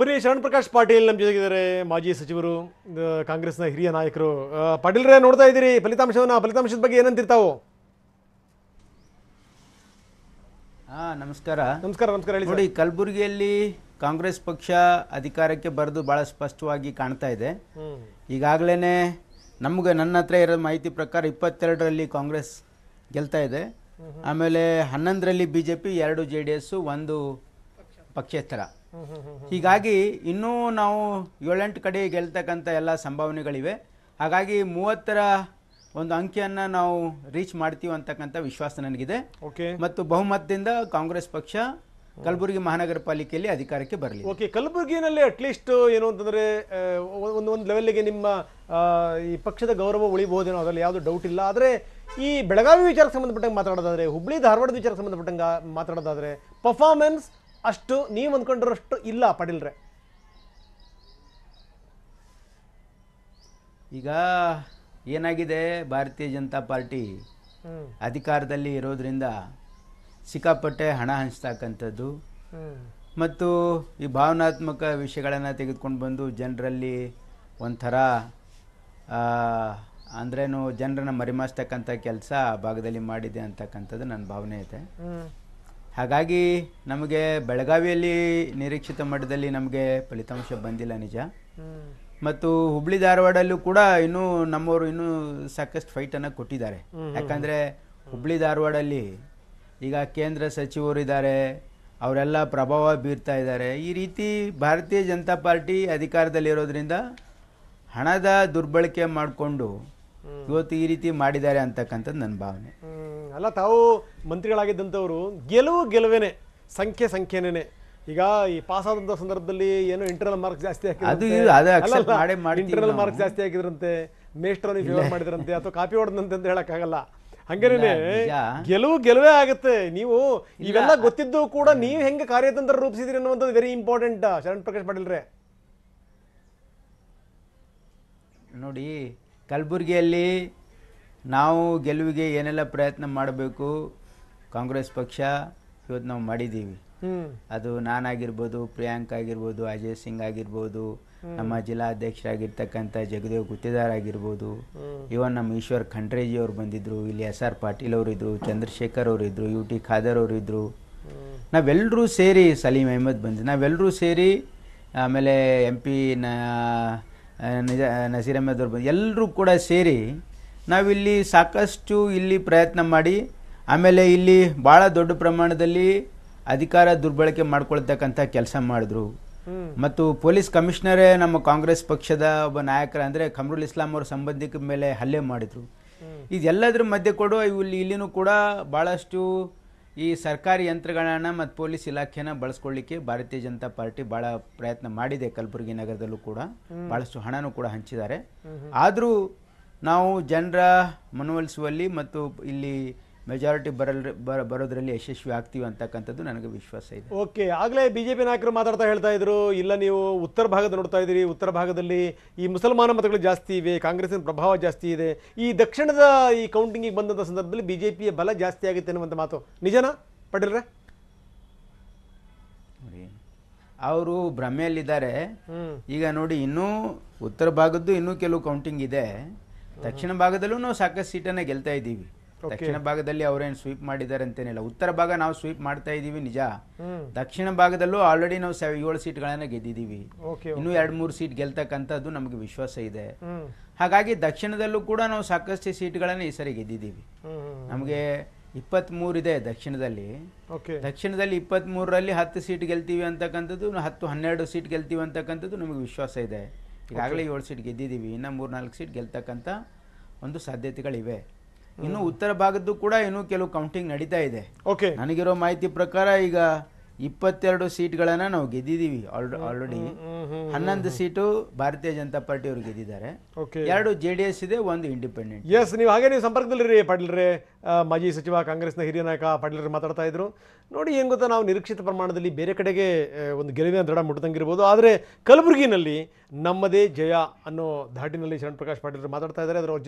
ಬರೀ ಶರಣ್ ಪ್ರಕಾಶ್ ಪಾಟೀಲ್ ನಮ್ಮ ಜೊತೆಗಿದ್ದಾರೆ ಮಾಜಿ ಸಚಿವರು ಕಾಂಗ್ರೆಸ್ನ ಹಿರಿಯ ನಾಯಕರು ಪಾಟೀಲ್ರೇ ನೋಡ್ತಾ ಇದ್ದೀರಿ ಫಲಿತಾಂಶವನ್ನು ಫಲಿತಾಂಶದ ಬಗ್ಗೆ ಏನಂತಿರ್ತಾವು ಆ ನಮಸ್ಕಾರ ನಮಸ್ಕಾರ ನಮಸ್ಕಾರ ಹೇಳಿ ನೋಡಿ ಕಲಬುರಗಿಯಲ್ಲಿ ಕಾಂಗ್ರೆಸ್ ಪಕ್ಷ ಅಧಿಕಾರಕ್ಕೆ ಬರೆದು ಭಾಳ ಸ್ಪಷ್ಟವಾಗಿ ಕಾಣ್ತಾ ಇದೆ ಈಗಾಗಲೇ ನಮಗೆ ನನ್ನ ಹತ್ರ ಇರೋ ಮಾಹಿತಿ ಪ್ರಕಾರ ಇಪ್ಪತ್ತೆರಡರಲ್ಲಿ ಕಾಂಗ್ರೆಸ್ ಗೆಲ್ತಾ ಇದೆ ಆಮೇಲೆ ಹನ್ನೊಂದರಲ್ಲಿ ಬಿ ಜೆ ಪಿ ಎರಡು ಜೆ ಡಿ ಎಸ್ಸು ಒಂದು ಪಕ್ಷೇತರ ಹೀಗಾಗಿ ಇನ್ನೂ ನಾವು ಏಳೆಂಟು ಕಡೆ ಗೆಲ್ತಕ್ಕಂಥ ಎಲ್ಲ ಸಂಭಾವನೆಗಳಿವೆ ಹಾಗಾಗಿ ಮೂವತ್ತರ ಒಂದು ಅಂಕಿಯನ್ನು ನಾವು ರೀಚ್ ಮಾಡ್ತೀವಿ ಅಂತಕ್ಕಂಥ ವಿಶ್ವಾಸ ನನಗಿದೆ ಓಕೆ ಮತ್ತು ಬಹುಮತದಿಂದ ಕಾಂಗ್ರೆಸ್ ಪಕ್ಷ ಕಲಬುರಗಿ ಮಹಾನಗರ ಪಾಲಿಕೆಯಲ್ಲಿ ಅಧಿಕಾರಕ್ಕೆ ಬರಲಿ ಓಕೆ ಕಲಬುರಗಿನಲ್ಲಿ ಅಟ್ಲೀಸ್ಟ್ ಏನು ಅಂತಂದರೆ ಒಂದು ಒಂದು ಲೆವೆಲ್ಗೆ ನಿಮ್ಮ ಈ ಪಕ್ಷದ ಗೌರವ ಉಳಿಬಹುದೇನೋ ಅದರಲ್ಲಿ ಯಾವುದು ಡೌಟ್ ಇಲ್ಲ ಆದರೆ ಈ ಬೆಳಗಾವಿ ವಿಚಾರಕ್ಕೆ ಸಂಬಂಧಪಟ್ಟಂಗೆ ಮಾತಾಡೋದಾದ್ರೆ ಹುಬ್ಳಿ ಧಾರವಾಡದ ವಿಚಾರಕ್ಕೆ ಸಂಬಂಧಪಟ್ಟಂಗೆ ಮಾತಾಡೋದಾದರೆ ಪರ್ಫಾರ್ಮೆನ್ಸ್ ಅಷ್ಟು ನೀವು ಅಂದ್ಕೊಂಡಿರೋಷ್ಟು ಇಲ್ಲ ಪಡೀಲ್ರೆ ಈಗ ಏನಾಗಿದೆ ಭಾರತೀಯ ಜನತಾ ಪಾರ್ಟಿ ಅಧಿಕಾರದಲ್ಲಿ ಇರೋದ್ರಿಂದ ಸಿಕ್ಕಾಪಟ್ಟೆ ಹಣ ಹಂಚ್ತಕ್ಕಂಥದ್ದು ಮತ್ತು ಈ ಭಾವನಾತ್ಮಕ ವಿಷಯಗಳನ್ನು ತೆಗೆದುಕೊಂಡು ಬಂದು ಜನರಲ್ಲಿ ಒಂಥರ ಅಂದ್ರೇನು ಜನರನ್ನ ಮರಿಮಾಸ್ತಕ್ಕಂಥ ಕೆಲಸ ಭಾಗದಲ್ಲಿ ಮಾಡಿದೆ ಅಂತಕ್ಕಂಥದ್ದು ನನ್ನ ಭಾವನೆ ಐತೆ ಹಾಗಾಗಿ ನಮಗೆ ಬೆಳಗಾವಿಯಲ್ಲಿ ನಿರೀಕ್ಷಿತ ಮಟ್ಟದಲ್ಲಿ ನಮಗೆ ಫಲಿತಾಂಶ ಬಂದಿಲ್ಲ ನಿಜ ಮತ್ತು ಹುಬ್ಳಿ ಧಾರವಾಡಲ್ಲೂ ಕೂಡ ಇನ್ನೂ ನಮ್ಮವರು ಇನ್ನೂ ಸಾಕಷ್ಟು ಫೈಟನ್ನು ಕೊಟ್ಟಿದ್ದಾರೆ ಯಾಕಂದರೆ ಹುಬ್ಳಿ ಧಾರವಾಡಲ್ಲಿ ಈಗ ಕೇಂದ್ರ ಸಚಿವರು ಇದ್ದಾರೆ ಅವರೆಲ್ಲ ಪ್ರಭಾವ ಬೀರ್ತಾ ಇದ್ದಾರೆ ಈ ರೀತಿ ಭಾರತೀಯ ಜನತಾ ಪಾರ್ಟಿ ಅಧಿಕಾರದಲ್ಲಿರೋದ್ರಿಂದ ಹಣದ ದುರ್ಬಳಕೆ ಮಾಡಿಕೊಂಡು ಇವತ್ತು ಈ ರೀತಿ ಮಾಡಿದ್ದಾರೆ ಅಂತಕ್ಕಂಥದ್ದು ನನ್ನ ಭಾವನೆ ಅಲ್ಲ ತಾವು ಮಂತ್ರಿಗಳಾಗಿದ್ದಂಥವರು ಗೆಲುವು ಗೆಲುವೇನೆ ಸಂಖ್ಯೆ ಸಂಖ್ಯೆನೇ ಈಗ ಈ ಪಾಸ್ ಆದಂತ ಸಂದರ್ಭದಲ್ಲಿ ಏನು ಇಂಟರ್ನಲ್ ಮಾರ್ಕ್ ಜಾಸ್ತಿ ಹಾಕಿದ್ರು ಇಂಟರ್ನಲ್ ಮಾರ್ಕ್ ಜಾಸ್ತಿ ಹಾಕಿದ್ರಂತೆ ಮೇಸ್ಟರ್ ಫೇವರ್ ಮಾಡಿದ್ರಂತೆ ಅಥವಾ ಕಾಪಿ ಹೊಡೆದಂತೆ ಅಂತ ಹೇಳಕ್ಕಾಗಲ್ಲ ಹಂಗೇನೆ ಗೆಲುವು ಗೆಲುವೇ ಆಗುತ್ತೆ ನೀವು ಇವೆಲ್ಲ ಗೊತ್ತಿದ್ದು ಕೂಡ ನೀವು ಹೆಂಗೆ ಕಾರ್ಯತಂತ್ರ ರೂಪಿಸಿದ್ರಿ ಅನ್ನುವಂಥದ್ದು ವೆರಿ ಇಂಪಾರ್ಟೆಂಟ್ ಶರಣ್ ಪ್ರಕಾಶ್ ಪಾಟೀಲ್ರೆ ನೋಡಿ ಕಲಬುರಗಿಯಲ್ಲಿ ನಾವು ಗೆಲುವಿಗೆ ಏನೆಲ್ಲ ಪ್ರಯತ್ನ ಮಾಡಬೇಕು ಕಾಂಗ್ರೆಸ್ ಪಕ್ಷ ಇವತ್ತು ನಾವು ಮಾಡಿದ್ದೀವಿ ಅದು ನಾನಾಗಿರ್ಬೋದು ಪ್ರಿಯಾಂಕ್ ಆಗಿರ್ಬೋದು ಅಜಯ್ ಸಿಂಗ್ ಆಗಿರ್ಬೋದು ನಮ್ಮ ಜಿಲ್ಲಾಧ್ಯಕ್ಷರಾಗಿರ್ತಕ್ಕಂಥ ಜಗದೇವ್ ಗುತ್ತಿದಾರ್ ಆಗಿರ್ಬೋದು ಇವನ್ ನಮ್ಮ ಈಶ್ವರ್ ಖಂಡ್ರೇಜಿ ಅವರು ಬಂದಿದ್ರು ಇಲ್ಲಿ ಎಸ್ ಆರ್ ಪಾಟೀಲ್ ಅವರಿದ್ರು ಚಂದ್ರಶೇಖರ್ ಅವರಿದ್ರು ಯು ಟಿ ಖಾದರ್ ಅವರಿದ್ರು ನಾವೆಲ್ಲರೂ ಸೇರಿ ಸಲೀಂ ಅಹಮದ್ ಬಂದ್ವಿ ನಾವೆಲ್ಲರೂ ಸೇರಿ ಆಮೇಲೆ ಎಂ ಪಿ ನಸೀರ್ ಅಹಮದ್ ಅವರು ಬಂದು ಎಲ್ಲರೂ ಕೂಡ ಸೇರಿ ನಾವಿಲ್ಲಿ ಸಾಕಷ್ಟು ಇಲ್ಲಿ ಪ್ರಯತ್ನ ಮಾಡಿ ಆಮೇಲೆ ಇಲ್ಲಿ ಭಾಳ ದೊಡ್ಡ ಪ್ರಮಾಣದಲ್ಲಿ ಅಧಿಕಾರ ದುರ್ಬಳಕೆ ಮಾಡ್ಕೊಳ್ತಕ್ಕಂಥ ಕೆಲಸ ಮಾಡಿದ್ರು ಮತ್ತು ಪೊಲೀಸ್ ಕಮಿಷನರೇ ನಮ್ಮ ಕಾಂಗ್ರೆಸ್ ಪಕ್ಷದ ಒಬ್ಬ ನಾಯಕರ ಅಂದರೆ ಕಮರುಲ್ ಇಸ್ಲಾಂ ಅವ್ರ ಸಂಬಂಧಿಕ ಮೇಲೆ ಹಲ್ಲೆ ಮಾಡಿದರು ಇದೆಲ್ಲದರ ಮಧ್ಯೆ ಕೂಡ ಇಲ್ಲಿ ಇಲ್ಲಿನೂ ಕೂಡ ಭಾಳಷ್ಟು ಈ ಸರ್ಕಾರಿ ಯಂತ್ರಗಳನ್ನ ಮತ್ತು ಪೊಲೀಸ್ ಇಲಾಖೆನ ಬಳಸ್ಕೊಳ್ಳಿಕ್ಕೆ ಭಾರತೀಯ ಜನತಾ ಪಾರ್ಟಿ ಭಾಳ ಪ್ರಯತ್ನ ಮಾಡಿದೆ ಕಲಬುರಗಿ ನಗರದಲ್ಲೂ ಕೂಡ ಭಾಳಷ್ಟು ಹಣನೂ ಕೂಡ ಹಂಚಿದ್ದಾರೆ ಆದರೂ ನಾವು ಜನರ ಮನವೊಲಿಸುವಲ್ಲಿ ಮತ್ತು ಇಲ್ಲಿ ಮೆಜಾರಿಟಿ ಬರಲ್ ಬರೋದ್ರಲ್ಲಿ ಯಶಸ್ವಿ ಆಗ್ತೀವಿ ಅಂತಕ್ಕಂಥದ್ದು ನನಗೆ ವಿಶ್ವಾಸ ಇದೆ ಓಕೆ ಆಗಲೇ ಬಿಜೆಪಿ ನಾಯಕರು ಮಾತಾಡ್ತಾ ಹೇಳ್ತಾ ಇದ್ರು ಇಲ್ಲ ನೀವು ಉತ್ತರ ಭಾಗದ ನೋಡ್ತಾ ಇದ್ದೀರಿ ಉತ್ತರ ಭಾಗದಲ್ಲಿ ಈ ಮುಸಲ್ಮಾನ ಮತಗಳು ಜಾಸ್ತಿ ಇವೆ ಕಾಂಗ್ರೆಸ್ಸಿನ ಪ್ರಭಾವ ಜಾಸ್ತಿ ಇದೆ ಈ ದಕ್ಷಿಣದ ಈ ಕೌಂಟಿಂಗಿಗೆ ಬಂದಂಥ ಸಂದರ್ಭದಲ್ಲಿ ಬಿಜೆಪಿಯ ಬಲ ಜಾಸ್ತಿ ಆಗುತ್ತೆ ಅನ್ನುವಂಥ ಮಾತು ನಿಜನಾ ಪಟೇಲ್ರೆ ಅವರು ಭ್ರಮೆಯಲ್ಲಿದ್ದಾರೆ ಈಗ ನೋಡಿ ಇನ್ನೂ ಉತ್ತರ ಭಾಗದ್ದು ಇನ್ನೂ ಕೆಲವು ಕೌಂಟಿಂಗ್ ಇದೆ ದಕ್ಷಿಣ ಭಾಗದಲ್ಲೂ ನಾವು ಸಾಕಷ್ಟು ಸೀಟನ್ನು ಗೆಲ್ತಾ ಇದ್ದೀವಿ ದಕ್ಷಿಣ ಭಾಗದಲ್ಲಿ ಅವರೇನು ಸ್ವೀಪ್ ಮಾಡಿದ್ದಾರೆ ಅಂತೇನಿಲ್ಲ ಉತ್ತರ ಭಾಗ ನಾವು ಸ್ವೀಪ್ ಮಾಡ್ತಾ ಇದ್ದೀವಿ ನಿಜ ದಕ್ಷಿಣ ಭಾಗದಲ್ಲೂ ಆಲ್ರೆಡಿ ನಾವು ಏಳು ಸೀಟ್ಗಳನ್ನು ಗೆದ್ದಿದ್ದೀವಿ ಇನ್ನೂ ಎರಡು ಮೂರು ಸೀಟ್ ಗೆಲ್ತಕ್ಕಂಥದ್ದು ನಮಗೆ ವಿಶ್ವಾಸ ಇದೆ ಹಾಗಾಗಿ ದಕ್ಷಿಣದಲ್ಲೂ ಕೂಡ ನಾವು ಸಾಕಷ್ಟು ಸೀಟ್ಗಳನ್ನು ಈ ಸರಿ ಗೆದ್ದಿದ್ದೀವಿ ನಮಗೆ ಇದೆ ದಕ್ಷಿಣದಲ್ಲಿ ದಕ್ಷಿಣದಲ್ಲಿ ಇಪ್ಪತ್ತ್ಮೂರರಲ್ಲಿ ಹತ್ತು ಸೀಟ್ ಗೆಲ್ತೀವಿ ಅಂತಕ್ಕಂಥದ್ದು ಹತ್ತು ಹನ್ನೆರಡು ಸೀಟ್ ಗೆಲ್ತೀವಿ ಅಂತಕ್ಕಂಥದ್ದು ನಮಗೆ ವಿಶ್ವಾಸ ಇದೆ ಈಗಾಗಲೇ ಏಳು ಸೀಟ್ ಗೆದ್ದಿದ್ದೀವಿ ಮೂರು ನಾಲ್ಕು ಸೀಟ್ ಗೆಲ್ತಕ್ಕಂಥ ಒಂದು ಸಾಧ್ಯತೆಗಳಿವೆ ಇನ್ನು ಉತ್ತರ ಭಾಗದ್ದು ಕೂಡ ಇನ್ನೂ ಕೆಲವು ಕೌಂಟಿಂಗ್ ನಡೀತಾ ಇದೆ ನನಗಿರೋ ಮಾಹಿತಿ ಪ್ರಕಾರ ಈಗ ಇಪ್ಪತ್ತೆರಡು ಸೀಟ್ಗಳನ್ನ ನಾವು ಗೆದ್ದಿದ್ದೀವಿ ಆಲ್ರೆಡಿ ಹನ್ನೊಂದು ಸೀಟು ಭಾರತೀಯ ಜನತಾ ಪಾರ್ಟಿ ಅವರು ಗೆದ್ದಿದ್ದಾರೆ ಎರಡು ಜೆ ಡಿ ಎಸ್ ಇದೆ ಒಂದು ಇಂಡಿಪೆಂಡೆಂಟ್ ಎಸ್ ನೀವು ಹಾಗೆ ನೀವು ಸಂಪರ್ಕದಲ್ಲಿರಿ ಪಾಟೀಲ್ರೆ ಮಾಜಿ ಸಚಿವ ಕಾಂಗ್ರೆಸ್ನ ಹಿರಿಯ ನಾಯಕ ಪಾಟೀಲ್ ಮಾತಾಡ್ತಾ ಇದ್ರು ನೋಡಿ ಏನು ಗೊತ್ತಾ ನಾವು ನಿರೀಕ್ಷಿತ ಪ್ರಮಾಣದಲ್ಲಿ ಬೇರೆ ಕಡೆಗೆ ಒಂದು ಗೆಲುವಿನ ದೃಢ ಮುಟ್ಟದಂಗಿರ್ಬೋದು ಆದರೆ ಕಲಬುರಗಿನಲ್ಲಿ ನಮ್ಮದೇ ಜಯ ಅನ್ನೋ ಧಾಟಿನಲ್ಲಿ ಶರಣ್ ಪ್ರಕಾಶ್ ಪಾಟೀಲ್ ಮಾತಾಡ್ತಾ ಇದ್ದಾರೆ ಅದರ